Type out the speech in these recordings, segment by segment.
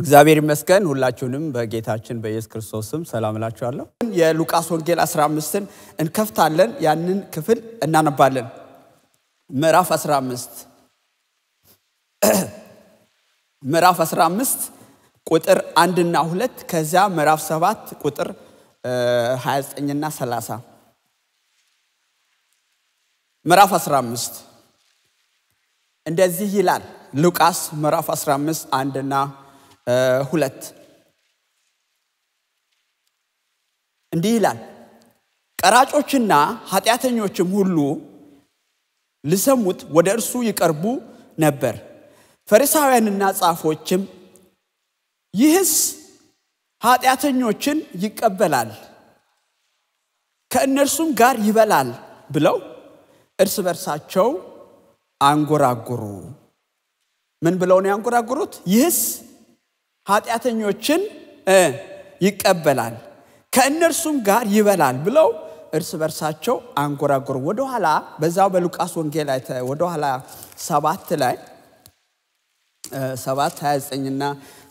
እግዚአብሔር ይመስገን። ሁላችሁንም በጌታችን በኢየሱስ ክርስቶስ ስም ሰላም እላችኋለሁ። የሉቃስ ወንጌል 15ን እንከፍታለን፣ ያንን ክፍል እናነባለን። ምዕራፍ 15 ምዕራፍ 15 ቁጥር አንድና 2 ከዚያ ምዕራፍ 7 ቁጥር 29ና 30 ምዕራፍ 15 እንደዚህ ይላል ሉቃስ ምዕራፍ 15 አንድና ሁለት እንዲህ ይላል ቀራጮችና ኃጢአተኞችም ሁሉ ሊሰሙት ወደ እርሱ ይቀርቡ ነበር። ፈሪሳውያንና ጻፎችም ይህስ ኃጢአተኞችን ይቀበላል፣ ከእነርሱም ጋር ይበላል ብለው እርስ በርሳቸው አንጎራጉሩ። ምን ብለው ነው ያንጎራጉሩት? ይህስ ኃጢአተኞችን ይቀበላል፣ ከእነርሱም ጋር ይበላል ብለው እርስ በርሳቸው አንጎራጎሩ። ወደኋላ በዛው በሉቃስ ወንጌል ላይ ወደኋላ ሰባት ላይ ሰባት 29ና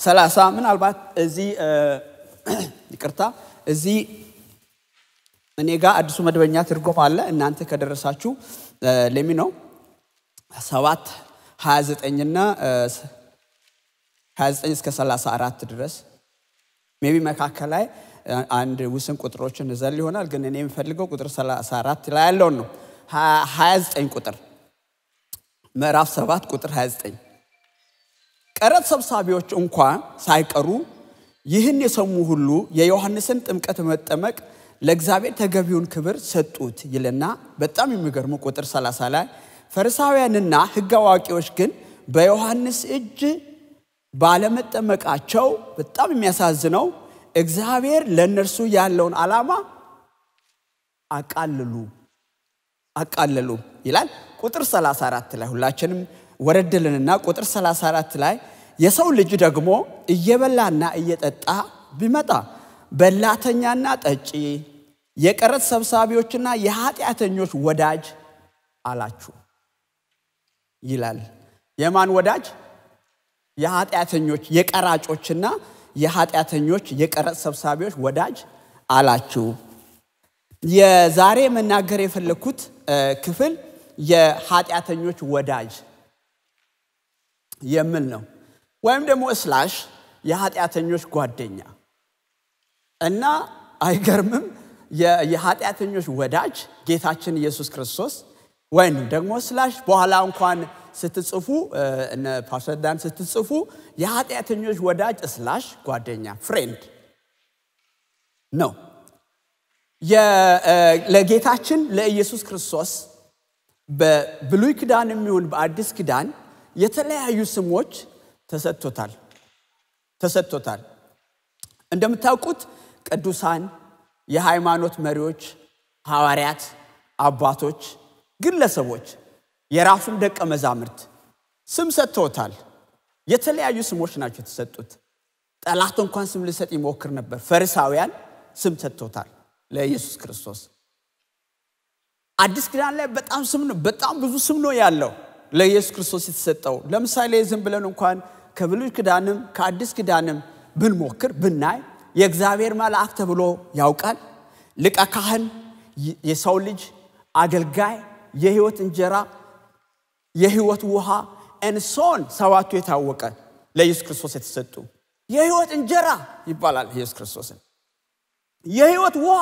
30 ምናልባት እዚህ ይቅርታ እዚህ እኔ ጋር አዲሱ መደበኛ ትርጉም አለ። እናንተ ከደረሳችሁ ለሚ ነው ሰባት 29ና 29 እስከ 34 ድረስ ሜቢ መካከል ላይ አንድ ውስን ቁጥሮችን እዘል ይሆናል ግን እኔ የምፈልገው ቁጥር 34 ላይ ያለውን ነው 29 ቁጥር ምዕራፍ 7 ቁጥር 29 ቀረት ሰብሳቢዎች እንኳ ሳይቀሩ ይህን የሰሙ ሁሉ የዮሐንስን ጥምቀት መጠመቅ ለእግዚአብሔር ተገቢውን ክብር ሰጡት ይልና በጣም የሚገርሙ ቁጥር 30 ላይ ፈሪሳውያንና ህግ አዋቂዎች ግን በዮሐንስ እጅ ባለመጠመቃቸው በጣም የሚያሳዝነው እግዚአብሔር ለእነርሱ ያለውን ዓላማ አቃልሉ አቃልሉ ይላል። ቁጥር 34 ላይ ሁላችንም ወረድልንና ቁጥር 34 ላይ የሰው ልጅ ደግሞ እየበላና እየጠጣ ቢመጣ በላተኛና ጠጪ፣ የቀረት ሰብሳቢዎችና የኃጢአተኞች ወዳጅ አላችሁ ይላል። የማን ወዳጅ? የኃጢአተኞች የቀራጮችና የኃጢአተኞች የቀረጥ ሰብሳቢዎች ወዳጅ አላችሁ። የዛሬ መናገር የፈለግኩት ክፍል የኃጢአተኞች ወዳጅ የሚል ነው ወይም ደግሞ እስላሽ የኃጢአተኞች ጓደኛ እና አይገርምም የኃጢአተኞች ወዳጅ ጌታችን ኢየሱስ ክርስቶስ ወይም ደግሞ ስላሽ በኋላ እንኳን ስትጽፉ እነ ስትጽፉ የኃጢአተኞች ወዳጅ ስላሽ ጓደኛ ፍሬንድ ነው። ለጌታችን ለኢየሱስ ክርስቶስ በብሉይ ክዳን የሚሆን በአዲስ ክዳን የተለያዩ ስሞች ተሰጥቶታል ተሰጥቶታል። እንደምታውቁት ቅዱሳን፣ የሃይማኖት መሪዎች፣ ሐዋርያት፣ አባቶች ግለሰቦች የራሱን ደቀ መዛምርት ስም ሰጥተውታል። የተለያዩ ስሞች ናቸው የተሰጡት። ጠላት እንኳን ስም ልሰጥ ይሞክር ነበር። ፈሪሳውያን ስም ሰጥተውታል ለኢየሱስ ክርስቶስ። አዲስ ኪዳን ላይ በጣም ስም ነው፣ በጣም ብዙ ስም ነው ያለው ለኢየሱስ ክርስቶስ የተሰጠው። ለምሳሌ ዝም ብለን እንኳን ከብሉይ ኪዳንም ከአዲስ ኪዳንም ብንሞክር ብናይ የእግዚአብሔር መልአክ ተብሎ ያውቃል፣ ልቀ ካህን፣ የሰው ልጅ አገልጋይ፣ የህይወት እንጀራ፣ የህይወት ውሃ እንሶን ሰባቱ የታወቀ ለኢየሱስ ክርስቶስ የተሰጡ የህይወት እንጀራ ይባላል ኢየሱስ ክርስቶስን። የህይወት ውሃ፣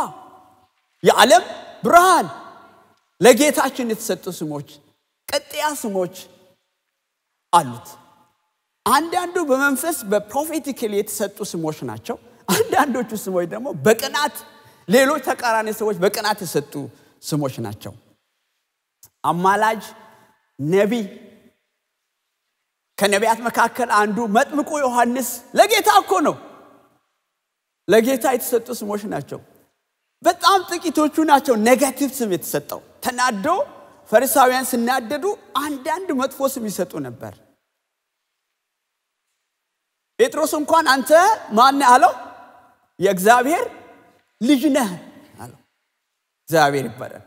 የዓለም ብርሃን ለጌታችን የተሰጡ ስሞች ቅጥያ ስሞች አሉት። አንዳንዱ በመንፈስ በፕሮፌቲክል የተሰጡ ስሞች ናቸው። አንዳንዶቹ ስሞች ደግሞ በቅናት ሌሎች ተቃራኒ ሰዎች በቅናት የሰጡ ስሞች ናቸው። አማላጅ፣ ነቢይ ከነቢያት መካከል አንዱ መጥምቁ ዮሐንስ ለጌታ እኮ ነው። ለጌታ የተሰጡ ስሞች ናቸው። በጣም ጥቂቶቹ ናቸው ኔጋቲቭ ስም የተሰጠው። ተናዶ ፈሪሳውያን ስናደዱ አንዳንድ መጥፎ ስም ይሰጡ ነበር። ጴጥሮስ እንኳን አንተ ማን አለው? የእግዚአብሔር ልጅ ነህ አለው። እግዚአብሔር ይባላል።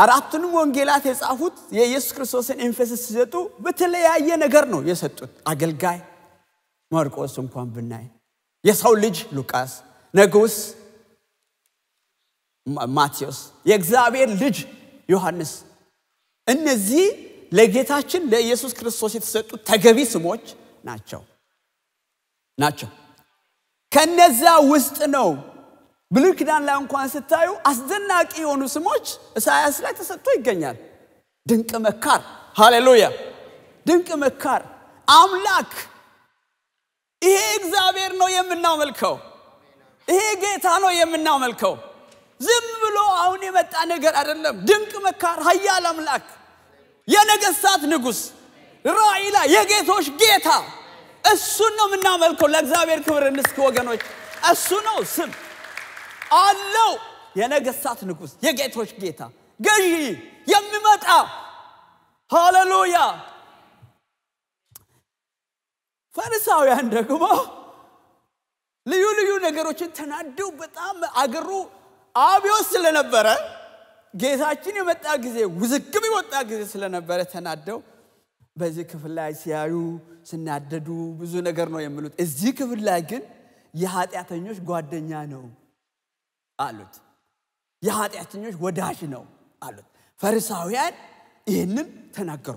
አራቱንም ወንጌላት የጻፉት የኢየሱስ ክርስቶስን ኤንፈስስ ሲሰጡ በተለያየ ነገር ነው የሰጡት። አገልጋይ ማርቆስ እንኳን ብናይ፣ የሰው ልጅ ሉቃስ፣ ነጉስ ማቴዎስ፣ የእግዚአብሔር ልጅ ዮሐንስ። እነዚህ ለጌታችን ለኢየሱስ ክርስቶስ የተሰጡ ተገቢ ስሞች ናቸው ናቸው። ከነዚያ ውስጥ ነው ብሉይ ኪዳን ላይ እንኳን ስታዩ አስደናቂ የሆኑ ስሞች እሳያስ ላይ ተሰጥቶ ይገኛል ድንቅ መካር ሃሌሉያ ድንቅ መካር አምላክ ይሄ እግዚአብሔር ነው የምናመልከው ይሄ ጌታ ነው የምናመልከው ዝም ብሎ አሁን የመጣ ነገር አይደለም ድንቅ መካር ሀያል አምላክ የነገስታት ንጉስ ራይላ የጌቶች ጌታ እሱን ነው የምናመልከው ለእግዚአብሔር ክብር እንስክ ወገኖች እሱ ነው ስም አለው። የነገስታት ንጉስ የጌቶች ጌታ፣ ገዢ የሚመጣ ሃሌሉያ። ፈሪሳውያን ደግሞ ልዩ ልዩ ነገሮችን ተናደው በጣም አገሩ አብዮት ስለነበረ ጌታችን የመጣ ጊዜ ውዝግብ የወጣ ጊዜ ስለነበረ ተናደው በዚህ ክፍል ላይ ሲያዩ ስናደዱ ብዙ ነገር ነው የሚሉት። እዚህ ክፍል ላይ ግን የኃጢአተኞች ጓደኛ ነው አሉት። የኃጢአተኞች ወዳጅ ነው አሉት። ፈሪሳውያን ይህንን ተናገሩ።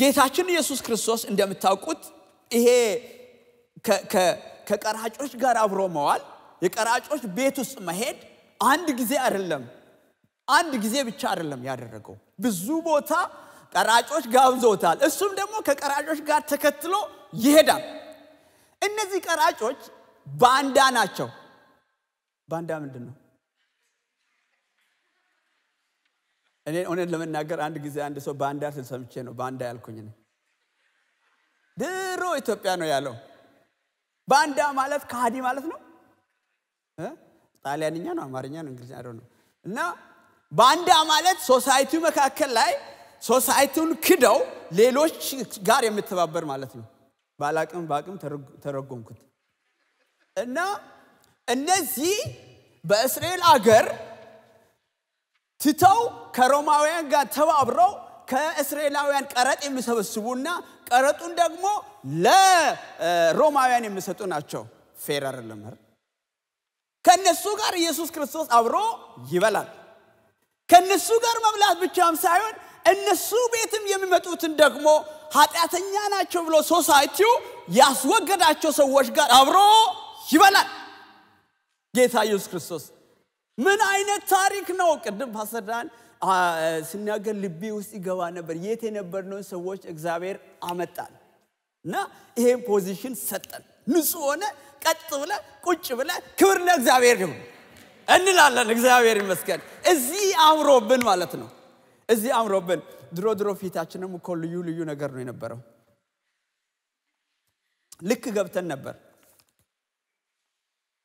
ጌታችን ኢየሱስ ክርስቶስ እንደምታውቁት ይሄ ከቀራጮች ጋር አብሮ መዋል፣ የቀራጮች ቤት ውስጥ መሄድ አንድ ጊዜ አይደለም፣ አንድ ጊዜ ብቻ አይደለም ያደረገው። ብዙ ቦታ ቀራጮች ጋብዘውታል። እሱም ደግሞ ከቀራጮች ጋር ተከትሎ ይሄዳል። እነዚህ ቀራጮች ባንዳ ናቸው። ባንዳ ምንድን ነው? እኔ እውነት ለመናገር አንድ ጊዜ አንድ ሰው ባንዳ ስልሰምቼ ነው ባንዳ ያልኩኝ። ድሮ ኢትዮጵያ ነው ያለው። ባንዳ ማለት ከሃዲ ማለት ነው። ጣሊያንኛ ነው፣ አማርኛ ነው፣ እንግሊዝኛ ነው። እና ባንዳ ማለት ሶሳይቲው መካከል ላይ ሶሳይቲውን ክደው ሌሎች ጋር የምተባበር ማለት ነው። ባላቅም በአቅም ተረጎምኩት እና እነዚህ በእስራኤል አገር ትተው ከሮማውያን ጋር ተባብረው ከእስራኤላውያን ቀረጥ የሚሰበስቡና ቀረጡን ደግሞ ለሮማውያን የሚሰጡ ናቸው። ፌር አይደለም። ከእነሱ ጋር ኢየሱስ ክርስቶስ አብሮ ይበላል። ከእነሱ ጋር መብላት ብቻም ሳይሆን እነሱ ቤትም የሚመጡትን ደግሞ ኃጢአተኛ ናቸው ብሎ ሶሳይቲው ያስወገዳቸው ሰዎች ጋር አብሮ ይበላል ጌታ ኢየሱስ ክርስቶስ ምን አይነት ታሪክ ነው ቅድም ፓስተርዳን ስናገር ልቤ ውስጥ ይገባ ነበር የት የነበርነውን ሰዎች እግዚአብሔር አመጣን እና ይሄን ፖዚሽን ሰጠን ንጹ ሆነ ቀጥ ብለ ቁጭ ብለ ክብር ለእግዚአብሔር ይሁን እንላለን እግዚአብሔር ይመስገን እዚህ አምሮብን ማለት ነው እዚህ አምሮብን ድሮ ድሮ ፊታችንም እኮ ልዩ ልዩ ነገር ነው የነበረው ልክ ገብተን ነበር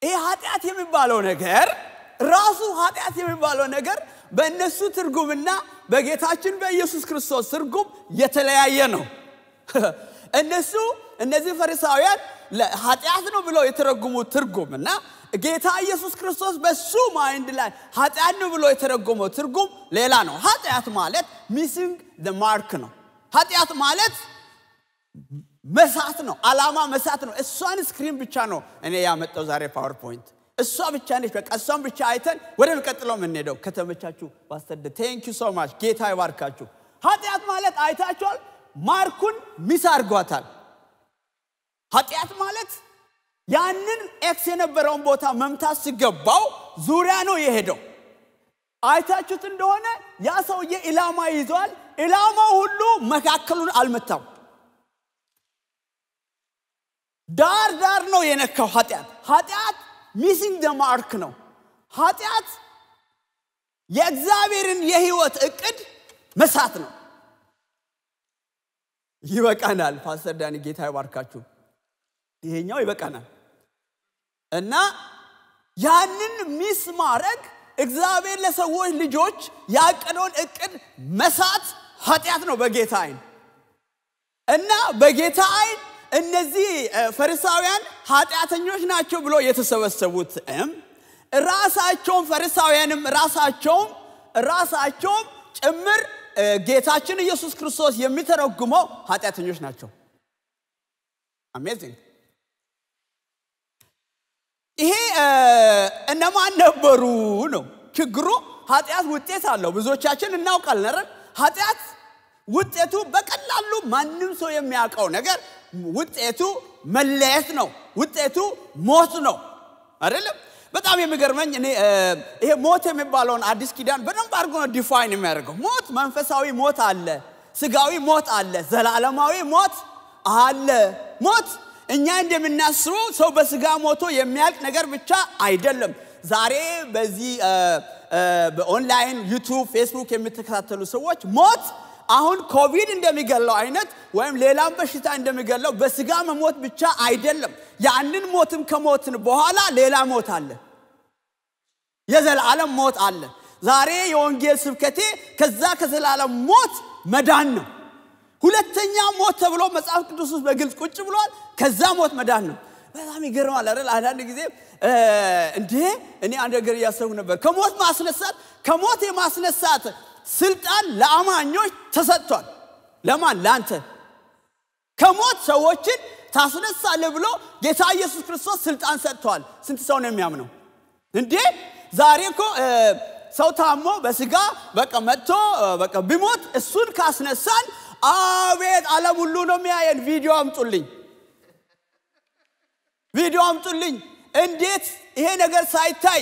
ይህ ኃጢአት የሚባለው ነገር ራሱ ኃጢአት የሚባለው ነገር በእነሱ ትርጉምና በጌታችን በኢየሱስ ክርስቶስ ትርጉም የተለያየ ነው እነሱ እነዚህ ፈሪሳውያን ኃጢአት ነው ብለው የተረጉሙት ትርጉም እና ጌታ ኢየሱስ ክርስቶስ በሱ ማይንድ ላይ ኃጢአት ነው ብሎ የተረጎመው ትርጉም ሌላ ነው። ኃጢአት ማለት ሚሲንግ ማርክ ነው። ኃጢአት ማለት መሳት ነው። አላማ መሳት ነው። እሷን ስክሪን ብቻ ነው እኔ ያመጣው ዛሬ ፓወርፖይንት እሷ ብቻ ነች። በቃ እሷን ብቻ አይተን ወደሚቀጥለው የምንሄደው ከተመቻችሁ ባስተደ ቴንኪ ሶ ማች ጌታ ይባርካችሁ። ኃጢአት ማለት አይታችኋል። ማርኩን ሚስ አድርጓታል። ኃጢአት ማለት ያንን ኤክስ የነበረውን ቦታ መምታት ሲገባው ዙሪያ ነው የሄደው። አይታችሁት እንደሆነ ያ ሰውዬ ኢላማ ይዟል። ኢላማው ሁሉ መካከሉን አልመታም። ዳር ዳር ነው የነካው ኃጢአት። ኃጢአት ሚሲንግ ደ ማርክ ነው። ኃጢአት የእግዚአብሔርን የህይወት እቅድ መሳት ነው። ይበቃናል። ፓስተር ዳኒ ጌታ ይባርካችሁ። ይሄኛው ይበቃናል እና ያንን ሚስ ማድረግ እግዚአብሔር ለሰዎች ልጆች ያቀደውን እቅድ መሳት ኃጢአት ነው በጌታ አይን እና በጌታ አይን እነዚህ ፈሪሳውያን ኃጢአተኞች ናቸው ብሎ የተሰበሰቡትም ራሳቸውም ፈሪሳውያንም ራሳቸውም ራሳቸውም ጭምር ጌታችን ኢየሱስ ክርስቶስ የሚተረጉመው ኃጢአተኞች ናቸው አሜዚንግ ይሄ እነማን ነበሩ ነው ችግሩ ኃጢአት ውጤት አለው ብዙዎቻችን እናውቃል ነረን ኃጢአት ውጤቱ በቀላሉ ማንም ሰው የሚያውቀው ነገር ውጤቱ መለየት ነው ውጤቱ ሞት ነው አይደለም በጣም የሚገርመኝ እኔ ይሄ ሞት የሚባለውን አዲስ ኪዳን በደንብ አድርጎ ነው ዲፋይን የሚያደርገው። ሞት መንፈሳዊ ሞት አለ፣ ስጋዊ ሞት አለ፣ ዘላለማዊ ሞት አለ። ሞት እኛ እንደምናስሩ ሰው በስጋ ሞቶ የሚያልቅ ነገር ብቻ አይደለም። ዛሬ በዚህ በኦንላይን ዩቱብ፣ ፌስቡክ የምትከታተሉ ሰዎች ሞት አሁን ኮቪድ እንደሚገለው አይነት ወይም ሌላም በሽታ እንደሚገለው በስጋ መሞት ብቻ አይደለም። ያንን ሞትም ከሞትን በኋላ ሌላ ሞት አለ። የዘላለም ሞት አለ። ዛሬ የወንጌል ስብከቴ ከዛ ከዘላለም ሞት መዳን ነው። ሁለተኛ ሞት ተብሎ መጽሐፍ ቅዱስ ውስጥ በግልጽ ቁጭ ብሏል። ከዛ ሞት መዳን ነው። በጣም ይገርማል አይደል? አንዳንድ ጊዜ እንዴ እኔ አንድ ነገር እያሰብኩ ነበር። ከሞት ማስነሳት ከሞት የማስነሳት ስልጣን ለአማኞች ተሰጥቷል። ለማን? ለአንተ። ከሞት ሰዎችን ታስነሳለህ ብሎ ጌታ ኢየሱስ ክርስቶስ ስልጣን ሰጥቷል። ስንት ሰው ነው የሚያምነው? እንዴ ዛሬ እኮ ሰው ታሞ በስጋ በቃ መጥቶ በቃ ቢሞት እሱን ካስነሳን አቤት አለም ሁሉ ነው የሚያየን። ቪዲዮ አምጡልኝ፣ ቪዲዮ አምጡልኝ። እንዴት ይሄ ነገር ሳይታይ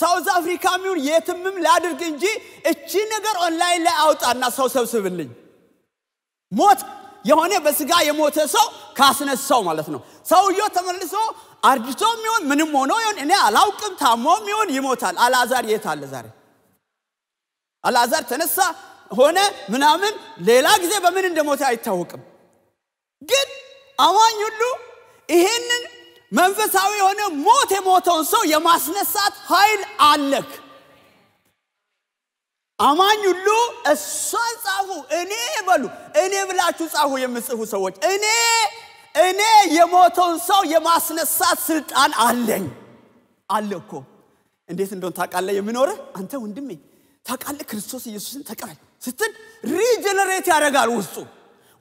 ሳውዝ አፍሪካ ሚሆን የትምም ላድርግ እንጂ እቺ ነገር ኦንላይን ላይ አውጣና ሰው ሰብስብልኝ። ሞት የሆነ በስጋ የሞተ ሰው ካስነሳው ማለት ነው። ሰውየው ተመልሶ አርድቶ የሚሆን ምንም ሆኖ ይሆን እኔ አላውቅም። ታሞ የሚሆን ይሞታል። አልዓዛር የት አለ ዛሬ? አልዓዛር ተነሳ ሆነ ምናምን፣ ሌላ ጊዜ በምን እንደሞተ አይታወቅም። ግን አማኝ ሁሉ ይሄንን መንፈሳዊ የሆነ ሞት የሞተውን ሰው የማስነሳት ኃይል አለክ። አማኝ ሁሉ እሷን ጻፉ፣ እኔ በሉ እኔ ብላችሁ ጻፉ። የምጽፉ ሰዎች እኔ እኔ የሞተውን ሰው የማስነሳት ስልጣን አለኝ። አለ እኮ እንዴት እንደሆን ታቃለ የሚኖርህ አንተ ወንድሜ ታቃለ ክርስቶስ ኢየሱስን ተቀበል ስትል ሪጀነሬት ያደርጋል ውስጡ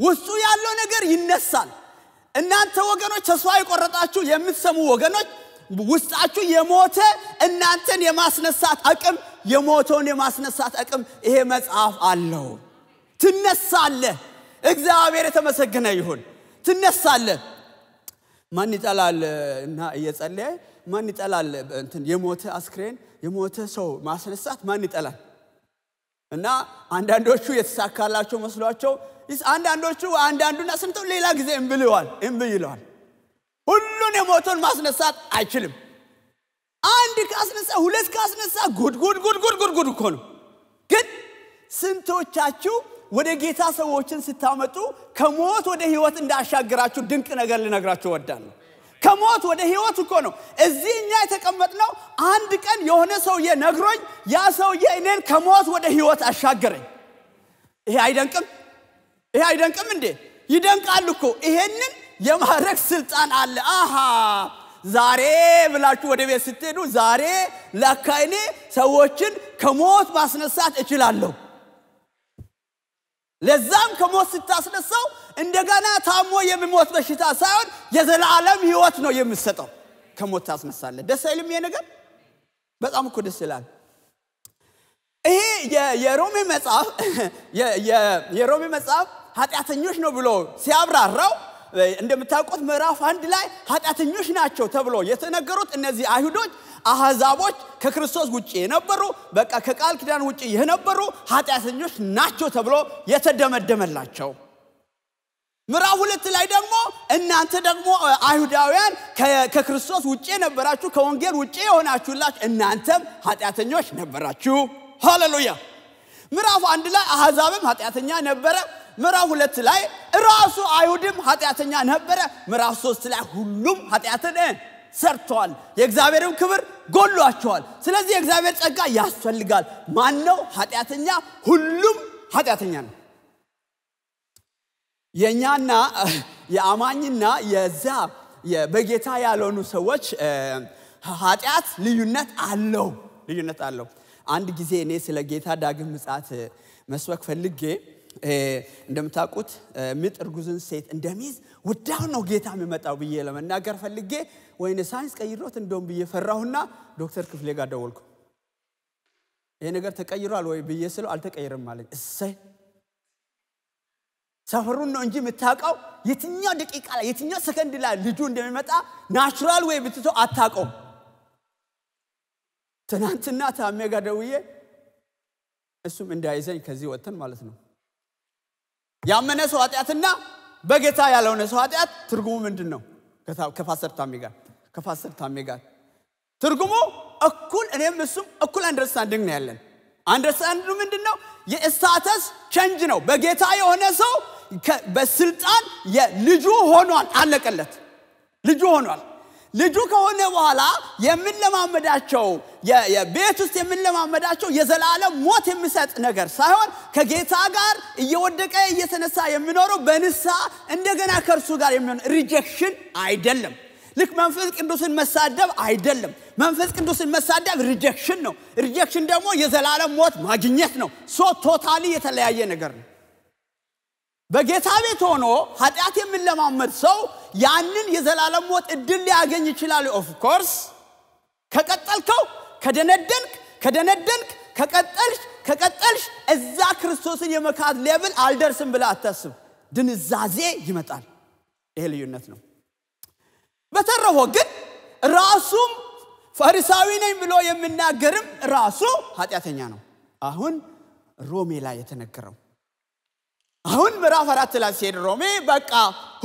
ውስጡ ያለው ነገር ይነሳል። እናንተ ወገኖች፣ ተስፋ የቆረጣችሁ የምትሰሙ ወገኖች ውስጣችሁ የሞተ እናንተን የማስነሳት አቅም የሞተውን የማስነሳት አቅም ይሄ መጽሐፍ አለው። ትነሳለህ። እግዚአብሔር የተመሰገነ ይሁን። ትነሳለ። ማን ይጠላል እና እየጸለየ ማን ይጠላል? እንትን የሞተ አስክሬን የሞተ ሰው ማስነሳት ማን ይጠላል? እና አንዳንዶቹ የተሳካላቸው መስሏቸው፣ አንዳንዶቹ አንዳንዱን አስንተው ሌላ ጊዜ እምብል ይለዋል እምብል ይለዋል። ሁሉን የሞተውን ማስነሳት አይችልም። አንድ ካስነሳ ሁለት ካስነሳ ጉድ ጉድ ጉድ ጉድ ጉድ ጉድ እኮ ነው። ግን ስንቶቻችሁ ወደ ጌታ ሰዎችን ስታመጡ ከሞት ወደ ህይወት እንዳሻግራችሁ ድንቅ ነገር ልነግራችሁ ወዳለሁ ከሞት ወደ ህይወት እኮ ነው። እዚህ እኛ የተቀመጥነው አንድ ቀን የሆነ ሰውዬ ነግሮኝ፣ ያ ሰውዬ እኔን ከሞት ወደ ህይወት አሻገረኝ። ይሄ አይደንቅም? ይሄ አይደንቅም እንዴ? ይደንቃል እኮ። ይሄንን የማድረግ ስልጣን አለ። አሃ ዛሬ ብላችሁ ወደ ቤት ስትሄዱ ዛሬ ለካ እኔ ሰዎችን ከሞት ማስነሳት እችላለሁ። ለዛም ከሞት ስታስነሳው እንደገና ታሞ የሚሞት በሽታ ሳይሆን የዘላለም ህይወት ነው የምሰጠው ከሞት ታስነሳለ። ደስ አይልም ይሄ ነገር? በጣም እኮ ደስ ይላል። ይሄ የሮሜ መጽሐፍ የሮሜ መጽሐፍ ኃጢአተኞች ነው ብሎ ሲያብራራው እንደምታውቁት ምዕራፍ አንድ ላይ ኃጢአተኞች ናቸው ተብሎ የተነገሩት እነዚህ አይሁዶች አህዛቦች ከክርስቶስ ውጭ የነበሩ በቃ ከቃል ኪዳን ውጭ የነበሩ ኃጢአተኞች ናቸው ተብሎ የተደመደመላቸው ምዕራፍ ሁለት ላይ ደግሞ እናንተ ደግሞ አይሁዳውያን ከክርስቶስ ውጭ የነበራችሁ ከወንጌል ውጭ የሆናችሁላችሁ እናንተም ኃጢአተኞች ነበራችሁ ሃሌሉያ ምዕራፍ አንድ ላይ አህዛብም ኃጢአተኛ ነበረ ምዕራፍ ሁለት ላይ ራሱ አይሁድም ኃጢአተኛ ነበረ። ምዕራፍ ሶስት ላይ ሁሉም ኃጢአትን ሰርተዋል፣ የእግዚአብሔርም ክብር ጎሏቸዋል። ስለዚህ የእግዚአብሔር ጸጋ ያስፈልጋል። ማን ነው ኃጢአተኛ? ሁሉም ኃጢአተኛ ነው። የእኛና የአማኝና የዛ በጌታ ያልሆኑ ሰዎች ኃጢአት ልዩነት አለው ልዩነት አለው። አንድ ጊዜ እኔ ስለ ጌታ ዳግም ምጽአት መስበክ ፈልጌ እንደምታውቁት ምጥ እርጉዝን ሴት እንደሚይዝ ውዳሁን ነው ጌታ የሚመጣው ብዬ ለመናገር ፈልጌ ወይ ሳይንስ ቀይሮት እንደውም ብዬ ፈራሁና ዶክተር ክፍሌ ጋር ደወልኩ። ይሄ ነገር ተቀይሯል ወይ ብዬ ስለው አልተቀይርም ማለት እሰይ ሰፈሩን ነው እንጂ የምታውቀው የትኛው ደቂቃ ላይ የትኛው ሰከንድ ላይ ልጁ እንደሚመጣ ናቹራል ወይ ብትቶ አታውቀውም። ትናንትና ታሜ ጋር ደውዬ እሱም እንዳይዘኝ ከዚህ ወጥተን ማለት ነው ያመነ ሰው ኃጢአትና በጌታ ያልሆነ ሰው ኃጢአት ትርጉሙ ምንድን ነው? ከፋሰር ታሜ ጋር ከፋሰር ታሜ ጋር ትርጉሙ እኩል እኔም እሱም እኩል አንደርስታንዲንግ ነው ያለን። አንደርስታንዲንግ ምንድን ነው? የስታተስ ቸንጅ ነው። በጌታ የሆነ ሰው በስልጣን የልጁ ሆኗል። አለቀለት። ልጁ ሆኗል። ልጁ ከሆነ በኋላ የምንለማመዳቸው ቤት ውስጥ የምንለማመዳቸው የዘላለም ሞት የሚሰጥ ነገር ሳይሆን ከጌታ ጋር እየወደቀ እየተነሳ የሚኖረው በንሳ እንደገና ከእርሱ ጋር የሚሆን ሪጀክሽን አይደለም ልክ መንፈስ ቅዱስን መሳደብ አይደለም መንፈስ ቅዱስን መሳደብ ሪጀክሽን ነው ሪጀክሽን ደግሞ የዘላለም ሞት ማግኘት ነው ሶ ቶታሊ የተለያየ ነገር ነው በጌታ ቤት ሆኖ ኃጢአት የምንለማመድ ሰው ያንን የዘላለም ሞት እድል ሊያገኝ ይችላል ኦፍኮርስ ከቀጠልከው ከደነደንክ ከደነደንክ ከቀጠልሽ ከቀጠልሽ እዛ ክርስቶስን የመካት ሌብል አልደርስም ብለ አታስብ ድንዛዜ ይመጣል ይሄ ልዩነት ነው በተረፎ ግን ራሱም ፈሪሳዊ ነኝ ብሎ የሚናገርም ራሱ ኃጢአተኛ ነው አሁን ሮሜ ላይ የተነገረው አሁን ምዕራፍ አራት ላይ ሲሄድ ሮሜ በቃ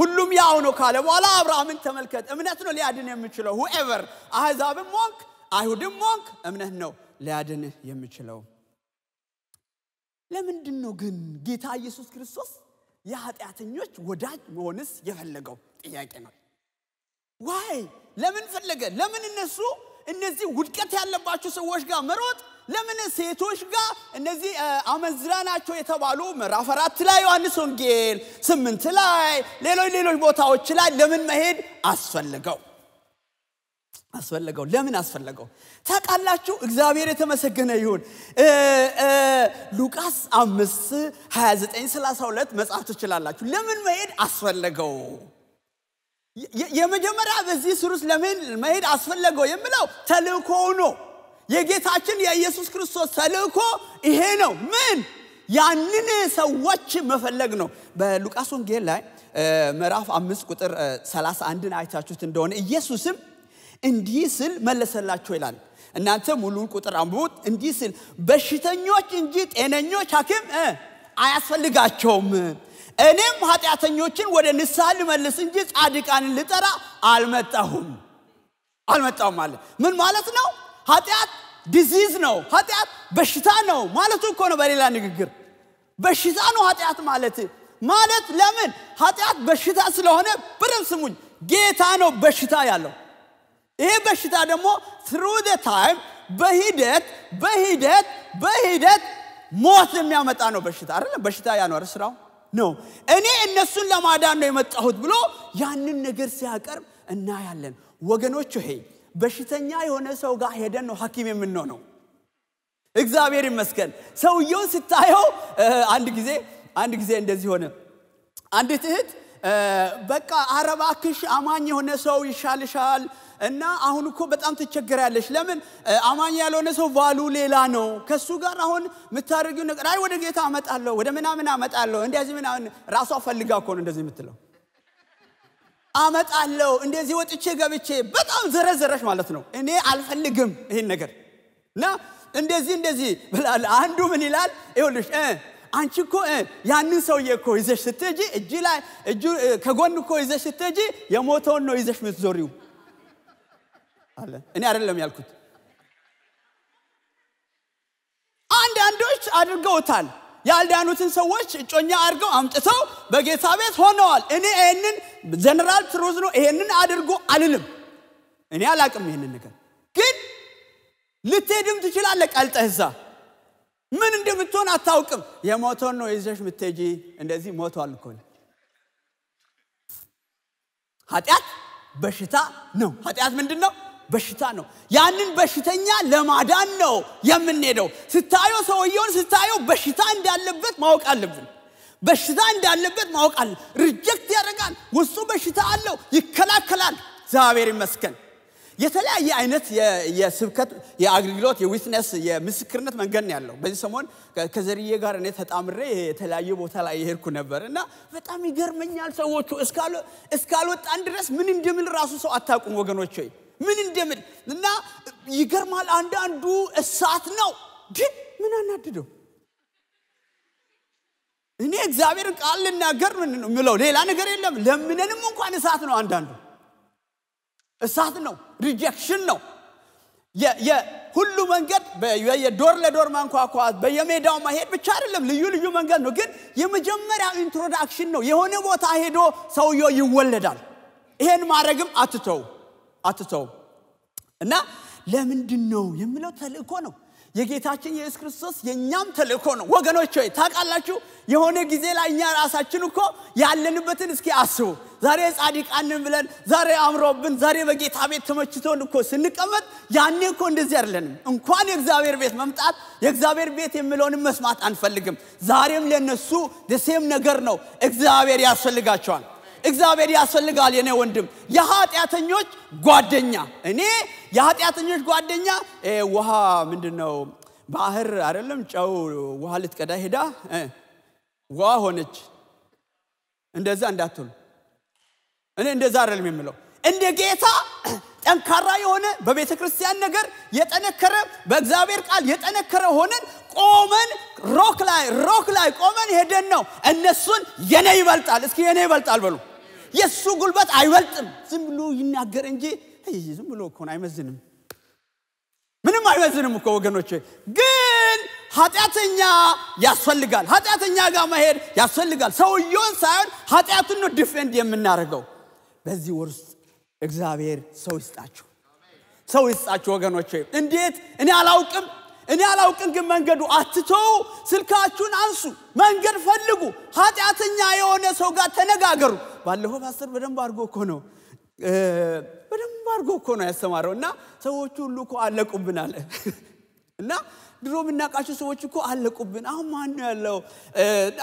ሁሉም ያው ነው ካለ በኋላ አብርሃምን ተመልከት። እምነት ነው ሊያድን የሚችለው ሁኤቨር፣ አህዛብም ሞንክ አይሁድም ሞንክ፣ እምነት ነው ሊያድን የሚችለው። ለምንድን ነው ግን ጌታ ኢየሱስ ክርስቶስ የኃጢአተኞች ወዳጅ መሆንስ የፈለገው ጥያቄ ነው። ዋይ ለምን ፈለገ? ለምን እነሱ እነዚህ ውድቀት ያለባቸው ሰዎች ጋር መሮጥ ለምን ሴቶች ጋር እነዚህ አመንዝራ ናቸው የተባሉ ምዕራፍ አራት ላይ ዮሐንስ ወንጌል ስምንት ላይ ሌሎች ሌሎች ቦታዎች ላይ ለምን መሄድ አስፈልገው አስፈለገው ለምን አስፈለገው ታውቃላችሁ እግዚአብሔር የተመሰገነ ይሁን ሉቃስ 5 29 32 መጽሐፍ ትችላላችሁ ለምን መሄድ አስፈለገው የመጀመሪያ በዚህ ስር ለምን መሄድ አስፈለገው የምለው ተልእኮው ነው የጌታችን የኢየሱስ ክርስቶስ ተልእኮ ይሄ ነው ምን ያንን ሰዎች መፈለግ ነው በሉቃስ ወንጌል ላይ ምዕራፍ አምስት ቁጥር 31ን አይታችሁት እንደሆነ ኢየሱስም እንዲህ ስል መለሰላቸው ይላል እናንተ ሙሉ ቁጥር አንብቡት እንዲህ ስል በሽተኞች እንጂ ጤነኞች ሀኪም አያስፈልጋቸውም እኔም ኃጢአተኞችን ወደ ንስሐ ልመልስ እንጂ ጻድቃንን ልጠራ አልመጣሁም አልመጣሁም አለ ምን ማለት ነው ኃጢአት ዲዚዝ ነው፣ ኃጢአት በሽታ ነው ማለቱ እኮ ነው። በሌላ ንግግር በሽታ ነው ኃጢአት ማለት ማለት ለምን? ኃጢአት በሽታ ስለሆነ በደንብ ስሙኝ። ጌታ ነው በሽታ ያለው። ይህ በሽታ ደግሞ ትሩ ታይም በሂደት በሂደት በሂደት ሞት የሚያመጣ ነው በሽታ አይደለም። በሽታ ያኗር ስራው ነው። እኔ እነሱን ለማዳን ነው የመጣሁት ብሎ ያንን ነገር ሲያቀርብ እናያለን ወገኖች ይሄ በሽተኛ የሆነ ሰው ጋር ሄደን ነው ሐኪም የምንሆነው። እግዚአብሔር ይመስገን። ሰውየው ስታየው አንድ ጊዜ አንድ ጊዜ እንደዚህ ሆነ። አንዲት እህት በቃ አረባክሽ አማኝ የሆነ ሰው ይሻልሻል እና አሁን እኮ በጣም ትቸገሪያለሽ። ለምን አማኝ ያልሆነ ሰው ቫሉ ሌላ ነው። ከሱ ጋር አሁን የምታደርጊው ነገር አይ ወደ ጌታ አመጣለሁ፣ ወደ ምናምን አመጣለሁ፣ እንደዚህ ምናምን ራሷ ፈልጋ እኮ ነው እንደዚህ የምትለው አመጣለው እንደዚህ ወጥቼ ገብቼ በጣም ዘረዘረሽ ማለት ነው። እኔ አልፈልግም ይህን ነገር እና እንደዚህ እንደዚህ ብላል። አንዱ ምን ይላል? ይኸውልሽ አንቺ እኮ ያንን ሰውዬ እኮ ይዘሽ ስትሄጂ እጅ ላይ እጁ ከጎን እኮ ይዘሽ ስትሄጂ የሞተውን ነው ይዘሽ ምትዞሪው አለ። እኔ አይደለም ያልኩት። አንዳንዶች አድርገውታል። ያልዳኑትን ሰዎች እጮኛ አድርገው አምጥተው በጌታ ቤት ሆነዋል። እኔ ይህንን ጀነራል ትሩዝ ነው ይሄንን አድርጎ አልልም። እኔ አላቅም ይህንን ነገር ግን ልትሄድም ትችላለ ቀልጠህ እዛ ምን እንደምትሆን አታውቅም። የሞቶን ነው ይዘሽ ምትጂ እንደዚህ ሞቶ አልኮል ኃጢአት በሽታ ነው። ኃጢአት ምንድን ነው? በሽታ ነው። ያንን በሽተኛ ለማዳን ነው የምንሄደው። ስታየው ሰውየውን ስታየው በሽታ እንዳለበት ማወቅ አለብን። በሽታ እንዳለበት ማወቅ አለ። ሪጀክት ያደርጋል። ውስጡ በሽታ አለው፣ ይከላከላል። እግዚአብሔር ይመስገን። የተለያየ አይነት የስብከት የአገልግሎት የዊትነስ የምስክርነት መንገድ ነው ያለው። በዚህ ሰሞን ከዘርዬ ጋር እኔ ተጣምሬ የተለያየ ቦታ ላይ የሄድኩ ነበር እና በጣም ይገርመኛል። ሰዎቹ እስካልወጣን ድረስ ምን እንደምን ራሱ ሰው አታውቁም ወገኖች ወይ ምን እንደምን እና ይገርማል። አንዳንዱ እሳት ነው፣ ግን ምን አናድደው። እኔ እግዚአብሔር ቃል ልናገር ምለው ሌላ ነገር የለም። ለምነንም እንኳን እሳት ነው። አንዳንዱ እሳት ነው፣ ሪጀክሽን ነው። ሁሉ መንገድ የዶር ለዶር ማንኳኳት በየሜዳው ማሄድ ብቻ አይደለም፣ ልዩ ልዩ መንገድ ነው። ግን የመጀመሪያ ኢንትሮዳክሽን ነው። የሆነ ቦታ ሄዶ ሰውየው ይወለዳል። ይሄን ማድረግም አትተው። አትተው እና ለምንድን ነው የምለው ተልእኮ ነው የጌታችን የሱስ ክርስቶስ የእኛም ተልእኮ ነው ወገኖች ሆይ ታውቃላችሁ የሆነ ጊዜ ላይ እኛ ራሳችን እኮ ያለንበትን እስኪ አስቡ ዛሬ ጻዲቃንን ብለን ዛሬ አምሮብን ዛሬ በጌታ ቤት ተመችቶን እኮ ስንቀመጥ ያኔ እኮ እንደዚህ አይደለንም እንኳን የእግዚአብሔር ቤት መምጣት የእግዚአብሔር ቤት የምለውንም መስማት አንፈልግም ዛሬም ለነሱ ደሴም ነገር ነው እግዚአብሔር ያስፈልጋቸዋል እግዚአብሔር ያስፈልጋል የኔ ወንድም የኃጢአተኞች ጓደኛ እኔ የኃጢአተኞች ጓደኛ ውሃ ምንድን ነው ባህር አይደለም ጨው ውሃ ልትቀዳ ሄዳ ውሃ ሆነች እንደዛ እንዳትሉ እኔ እንደዛ አይደለም የምለው እንደ ጌታ ጠንካራ የሆነ በቤተ ክርስቲያን ነገር የጠነከረ በእግዚአብሔር ቃል የጠነከረ ሆነን ቆመን ሮክ ላይ ሮክ ላይ ቆመን ሄደን ነው እነሱን የኔ ይበልጣል እስኪ የኔ ይበልጣል በሉ የእሱ ጉልበት አይበልጥም። ዝም ብሎ ይናገር እንጂ ዝም ብሎ እኮን አይመዝንም፣ ምንም አይመዝንም እኮ ወገኖች። ግን ኃጢአተኛ ያስፈልጋል። ኃጢአተኛ ጋር መሄድ ያስፈልጋል። ሰውየውን ሳይሆን ኃጢአቱን ነው ዲፌንድ የምናደርገው። በዚህ ወር ውስጥ እግዚአብሔር ሰው ይስጣችሁ፣ ሰው ይስጣችሁ ወገኖች። እንዴት እኔ አላውቅም እኔ አላውቅም፣ ግን መንገዱ አትተው። ስልካችሁን አንሱ፣ መንገድ ፈልጉ፣ ኃጢአተኛ የሆነ ሰው ጋር ተነጋገሩ። ባለፈው ፓስተር በደንብ አድርጎ እኮ ነው በደንብ አድርጎ እኮ ነው ያስተማረው እና ሰዎቹ ሁሉ እኮ አለቁብን አለ እና ድሮ የምናውቃቸው ሰዎች እኮ አለቁብን አሁን ማን ነው ያለው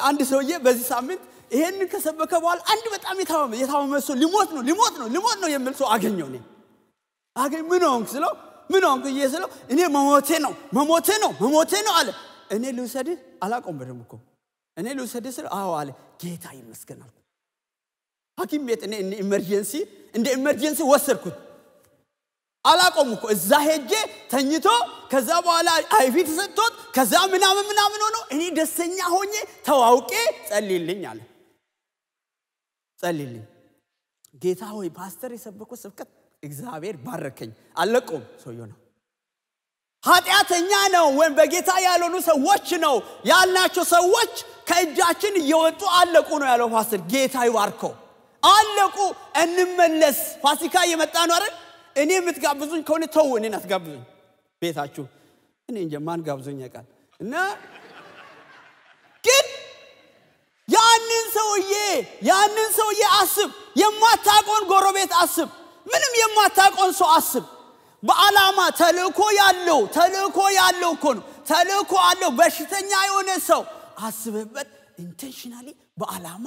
አንድ ሰውዬ በዚህ ሳምንት ይሄንን ከሰበከ በኋላ አንድ በጣም የታመመ ሰው ሊሞት ነው ሊሞት ነው ሊሞት ነው የምል ሰው አገኘው ኔ አገኝ ምን ሆንክ ስለው ምን ሆንክ እዬ ስለው እኔ መሞቴ ነው መሞቴ ነው መሞቴ ነው አለ እኔ ልውሰድህ አላቆም በደም እኮ እኔ ልውሰድህ ስለው አዎ አለ ጌታ ይመስገን አልኩ ሐኪም ቤት እኔ ኢመርጀንሲ እንደ ኢመርጀንሲ ወሰድኩት። አላቆም እኮ እዛ ሄጄ ተኝቶ ከዛ በኋላ አይቪ ተሰጥቶት ከዛ ምናምን ምናምን ሆኖ እኔ ደስተኛ ሆኜ ተዋውቄ ጸልይልኝ አለ። ጸልይልኝ ጌታ ሆይ ፓስተር የሰበኩት ስብከት እግዚአብሔር ባረከኝ። አለቆም ሰውየ ነው ኃጢአተኛ ነው ወይም በጌታ ያልሆኑ ሰዎች ነው ያልናቸው ሰዎች ከእጃችን እየወጡ አለቁ ነው ያለው ፓስተር። ጌታ ይባርከው። አለቁ። እንመለስ። ፋሲካ እየመጣ ነው አይደል? እኔ የምትጋብዙኝ ከሆነ ተው፣ እኔን አትጋብዙኝ ቤታችሁ። እኔ እንጃ ማን ጋብዞኝ ያውቃል። እና ግን ያንን ሰውዬ ያንን ሰውዬ አስብ። የማታውቀውን ጎረቤት አስብ። ምንም የማታውቀውን ሰው አስብ። በዓላማ ተልእኮ ያለው ተልእኮ ያለው እኮ ነው። ተልእኮ አለው በሽተኛ የሆነ ሰው አስብበት። ኢንቴንሽናሊ በዓላማ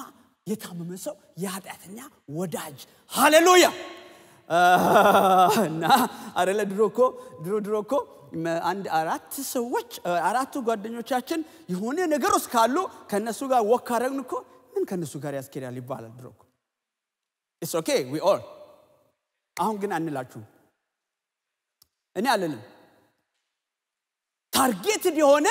የታመመ ሰው የኃጢአተኛ ወዳጅ ሃሌሉያ እና አደለ ድሮ ኮ ድሮ ድሮ እኮ አንድ አራት ሰዎች አራቱ ጓደኞቻችን የሆነ ነገር ውስጥ ካሉ ከእነሱ ጋር ወክ ረግን እኮ ምን ከእነሱ ጋር ያስኬዳል ይባላል ድሮ ኮ ኦኬ ዊ ኦል አሁን ግን አንላችሁም እኔ አልልም ታርጌትድ የሆነ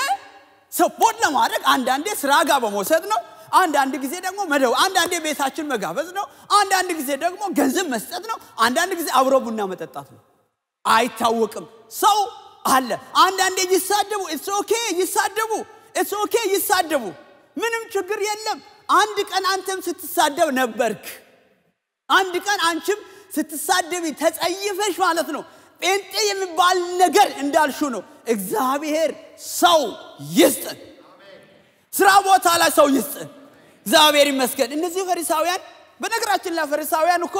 ሰፖርት ለማድረግ አንዳንዴ ስራ ጋር በመውሰድ ነው አንዳንድ ጊዜ ደግሞ መደው አንዳንዴ ቤታችን መጋበዝ ነው። አንዳንድ ጊዜ ደግሞ ገንዘብ መስጠት ነው። አንዳንድ ጊዜ አብሮ ቡና መጠጣት ነው። አይታወቅም። ሰው አለ። አንዳንዴ ይሳደቡ፣ ኢትስ ኦኬ ይሳደቡ፣ ኢትስ ኦኬ ይሳደቡ። ምንም ችግር የለም። አንድ ቀን አንተም ስትሳደብ ነበርክ። አንድ ቀን አንቺም ስትሳደቢ ተጸይፈሽ ማለት ነው። ጴንጤ የሚባል ነገር እንዳልሹ ነው። እግዚአብሔር ሰው ይስጥን። ስራ ቦታ ላይ ሰው ይስጥን። እግዚአብሔር ይመስገን። እነዚህ ፈሪሳውያን በነገራችን ላይ ፈሪሳውያን እኮ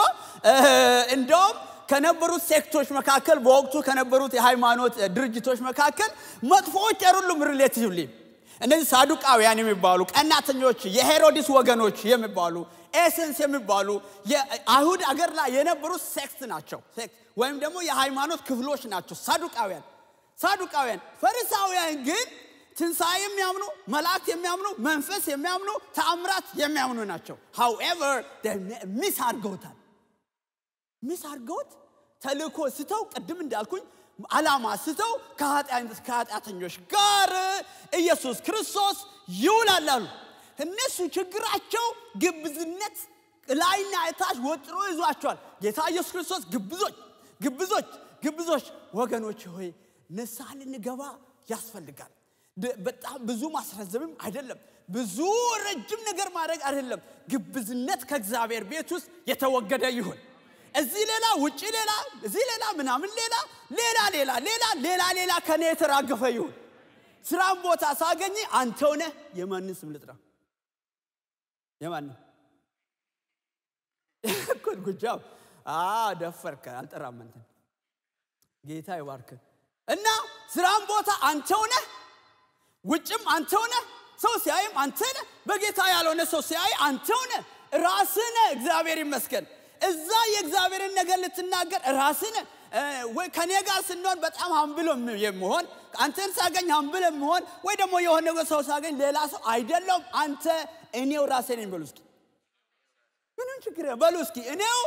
እንደውም ከነበሩት ሴክቶች መካከል በወቅቱ ከነበሩት የሃይማኖት ድርጅቶች መካከል መጥፎዎች አይደሉም። ሪሌቲቭሊ እነዚህ ሳዱቃውያን የሚባሉ ቀናተኞች፣ የሄሮድስ ወገኖች የሚባሉ ኤሰንስ የሚባሉ የአይሁድ አገር ላይ የነበሩት ሴክት ናቸው፣ ወይም ደግሞ የሃይማኖት ክፍሎች ናቸው። ሳዱቃውያን ሳዱቃውያን ፈሪሳውያን ግን ትንሣኤ የሚያምኑ መልአክ የሚያምኑ መንፈስ የሚያምኑ ተአምራት የሚያምኑ ናቸው ሃውኤቨር ሚስ አድርገውታል ሚስ አድርገውት ተልእኮ ስተው ቅድም እንዳልኩኝ አላማ ስተው ከኃጢአተኞች ጋር ኢየሱስ ክርስቶስ ይውላላሉ እነሱ ችግራቸው ግብዝነት ላይና የታች ወጥሮ ይዟቸዋል ጌታ ኢየሱስ ክርስቶስ ግብዞች ግብዞች ግብዞች ወገኖች ሆይ ንስሐ ልንገባ ያስፈልጋል በጣም ብዙ ማስረዘምም አይደለም ብዙ ረጅም ነገር ማድረግ አይደለም ግብዝነት ከእግዚአብሔር ቤት ውስጥ የተወገደ ይሁን እዚህ ሌላ ውጭ ሌላ እዚህ ሌላ ምናምን ሌላ ሌላ ሌላ ሌላ ሌላ ሌላ ከኔ የተራገፈ ይሁን ስራም ቦታ ሳገኝ አንተው ነህ የማንን ስም ልጥራ የማን ኮል ጉጃብ ደፈርከ አልጠራም አንተን ጌታ ይባርክ እና ስራም ቦታ አንተው ነህ ውጭም አንተ ሆነ ሰው ሲያይም አንተ ነ በጌታ ያልሆነ ሰው ሲያይ አንተ ሆነ ራስነ እግዚአብሔር ይመስገን እዛ የእግዚአብሔርን ነገር ልትናገር ራስን ከኔ ጋር ስንሆን በጣም አንብሎ የምሆን አንተን ሳገኝ አንብሎ የምሆን ወይ ደግሞ የሆነ ሰው ሳገኝ ሌላ ሰው አይደለም አንተ እኔው ራሴ ነኝ በሉ እስኪ ምንም ችግር በሉ እስኪ እኔው